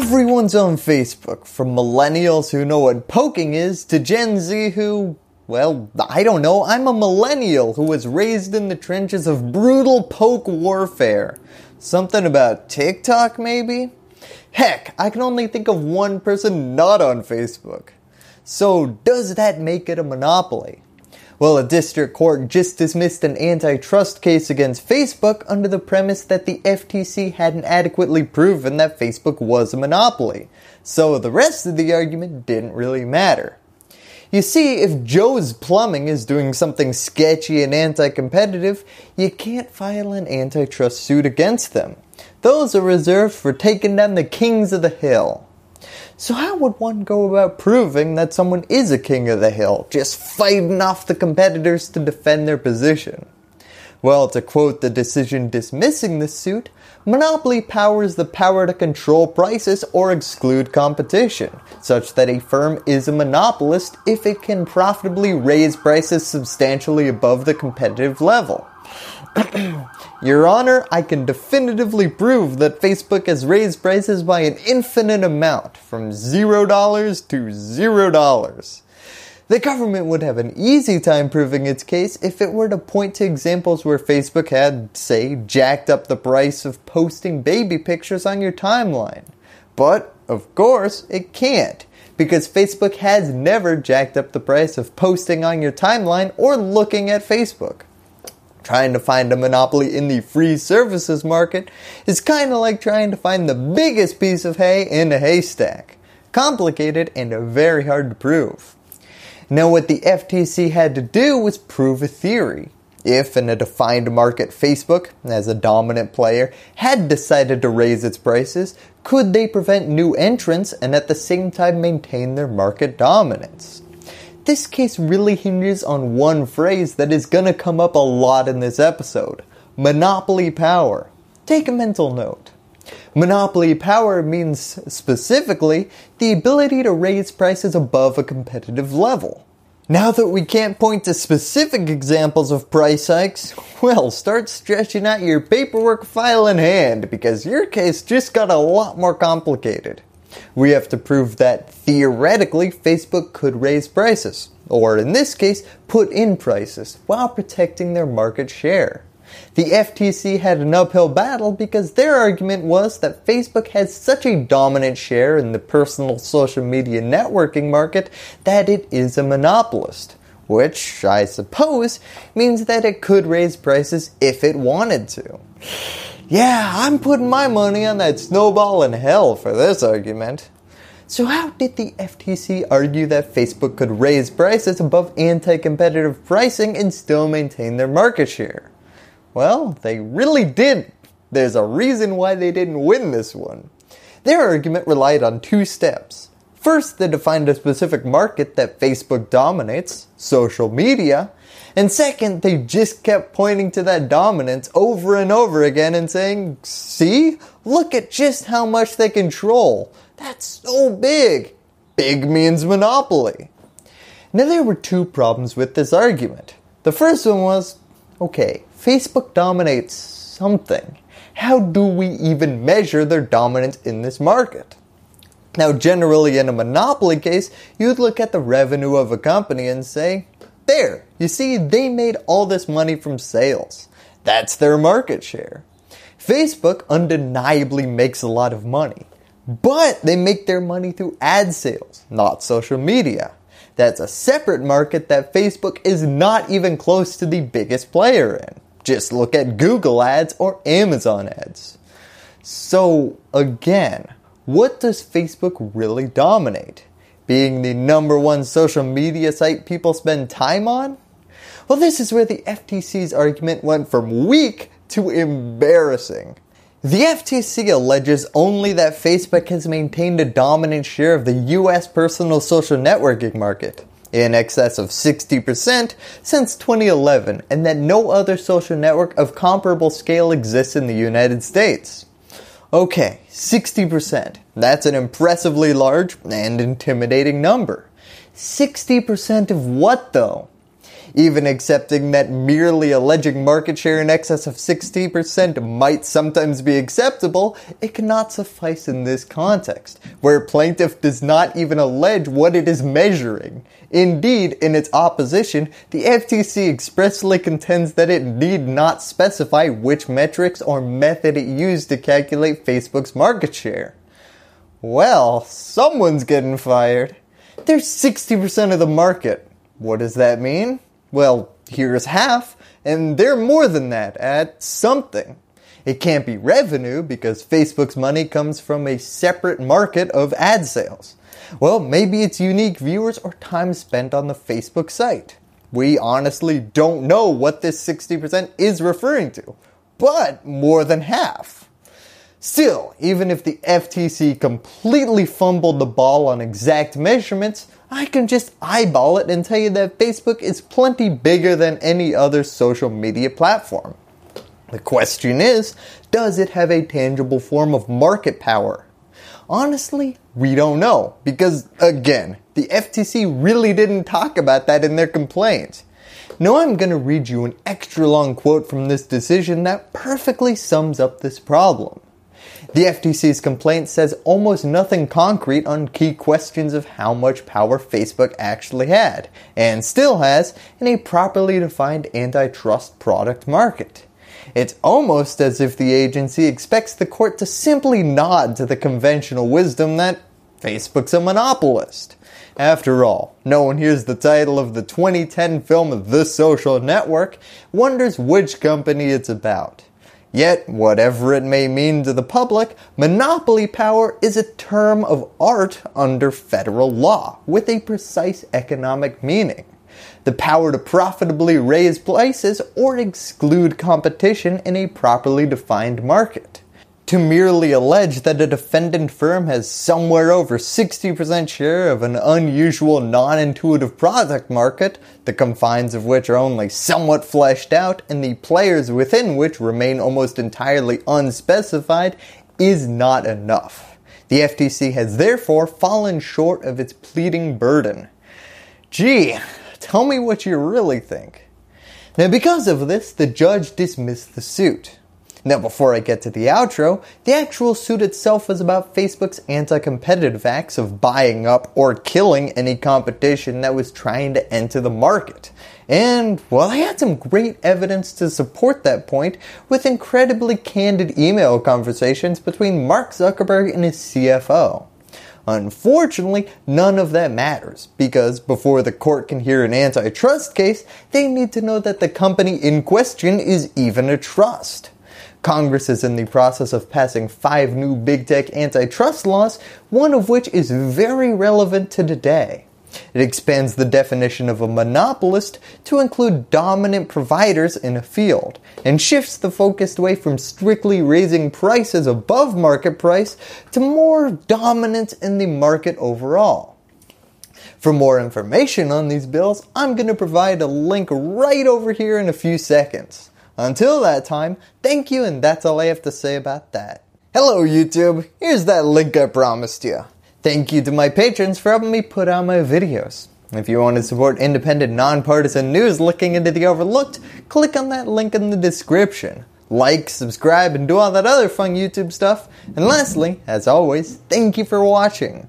Everyone's on Facebook, from millennials who know what poking is to Gen Z who, well, I don't know, I'm a millennial who was raised in the trenches of brutal poke warfare. Something about TikTok, maybe? Heck, I can only think of one person not on Facebook. So, does that make it a monopoly? Well, a district court just dismissed an antitrust case against Facebook under the premise that the FTC hadn't adequately proven that Facebook was a monopoly. So the rest of the argument didn't really matter. You see, if Joe's Plumbing is doing something sketchy and anti-competitive, you can't file an antitrust suit against them. Those are reserved for taking down the kings of the hill. So how would one go about proving that someone is a king of the hill, just fighting off the competitors to defend their position? Well, to quote the decision dismissing the suit, monopoly power is the power to control prices or exclude competition, such that a firm is a monopolist if it can profitably raise prices substantially above the competitive level. Your Honor, I can definitively prove that Facebook has raised prices by an infinite amount, from $0 to $0. The government would have an easy time proving its case if it were to point to examples where Facebook had, say, jacked up the price of posting baby pictures on your timeline. But, of course, it can't, because Facebook has never jacked up the price of posting on your timeline or looking at Facebook. Trying to find a monopoly in the free services market is kind of like trying to find the biggest piece of hay in a haystack. Complicated and very hard to prove. Now what the FTC had to do was prove a theory. If in a defined market Facebook, as a dominant player, had decided to raise its prices, could they prevent new entrants and at the same time maintain their market dominance? this case really hinges on one phrase that is going to come up a lot in this episode, monopoly power. Take a mental note. Monopoly power means specifically the ability to raise prices above a competitive level. Now that we can't point to specific examples of price hikes, well, start stretching out your paperwork file in hand because your case just got a lot more complicated. We have to prove that theoretically Facebook could raise prices, or in this case, put in prices while protecting their market share. The FTC had an uphill battle because their argument was that Facebook has such a dominant share in the personal social media networking market that it is a monopolist, which I suppose means that it could raise prices if it wanted to. Yeah, I'm putting my money on that snowball in hell for this argument. So how did the FTC argue that Facebook could raise prices above anti-competitive pricing and still maintain their market share? Well, they really did. There's a reason why they didn't win this one. Their argument relied on two steps. First, they defined a specific market that Facebook dominates, social media, and second, they just kept pointing to that dominance over and over again and saying, see, look at just how much they control. That's so big. Big means monopoly. Now there were two problems with this argument. The first one was, okay, Facebook dominates something. How do we even measure their dominance in this market? Now generally in a monopoly case, you'd look at the revenue of a company and say, there. You see, they made all this money from sales. That's their market share. Facebook undeniably makes a lot of money, but they make their money through ad sales, not social media. That's a separate market that Facebook is not even close to the biggest player in. Just look at Google ads or Amazon ads. So again, what does Facebook really dominate? being the number one social media site people spend time on? Well, this is where the FTC's argument went from weak to embarrassing. The FTC alleges only that Facebook has maintained a dominant share of the US personal social networking market, in excess of 60% since 2011, and that no other social network of comparable scale exists in the United States. Okay, 60%. That's an impressively large and intimidating number. 60% of what though? even accepting that merely alleging market share in excess of 60% might sometimes be acceptable, it cannot suffice in this context, where plaintiff does not even allege what it is measuring. Indeed, in its opposition, the FTC expressly contends that it need not specify which metrics or method it used to calculate Facebook's market share. Well, someone's getting fired. There's 60% of the market. What does that mean? well, here's half, and they're more than that at something. It can't be revenue because Facebook's money comes from a separate market of ad sales. Well, maybe it's unique viewers or time spent on the Facebook site. We honestly don't know what this 60% is referring to, but more than half. Still, even if the FTC completely fumbled the ball on exact measurements, I can just eyeball it and tell you that Facebook is plenty bigger than any other social media platform. The question is, does it have a tangible form of market power? Honestly, we don't know because again, the FTC really didn't talk about that in their complaint. Now I'm going to read you an extra long quote from this decision that perfectly sums up this problem. The FTC's complaint says almost nothing concrete on key questions of how much power Facebook actually had, and still has, in a properly defined antitrust product market. It's almost as if the agency expects the court to simply nod to the conventional wisdom that Facebook's a monopolist. After all, no one hears the title of the 2010 film The Social Network, wonders which company it's about. Yet, whatever it may mean to the public, monopoly power is a term of art under federal law with a precise economic meaning. The power to profitably raise prices or exclude competition in a properly defined market to merely allege that a defendant firm has somewhere over 60% share of an unusual non-intuitive product market, the confines of which are only somewhat fleshed out and the players within which remain almost entirely unspecified, is not enough. The FTC has therefore fallen short of its pleading burden. Gee, tell me what you really think. Now because of this, the judge dismissed the suit. Now, before I get to the outro, the actual suit itself was about Facebook's anti competitive acts of buying up or killing any competition that was trying to enter the market. And, well, I had some great evidence to support that point with incredibly candid email conversations between Mark Zuckerberg and his CFO. Unfortunately, none of that matters because before the court can hear an antitrust case, they need to know that the company in question is even a trust. Congress is in the process of passing five new big tech antitrust laws, one of which is very relevant to today. It expands the definition of a monopolist to include dominant providers in a field, and shifts the focus away from strictly raising prices above market price to more dominance in the market overall. For more information on these bills, I'm going to provide a link right over here in a few seconds. Until that time, thank you and that's all I have to say about that. Hello YouTube, here's that link I promised you. Thank you to my patrons for helping me put out my videos. If you want to support independent, nonpartisan news looking into the overlooked, click on that link in the description. Like, subscribe, and do all that other fun YouTube stuff. And lastly, as always, thank you for watching.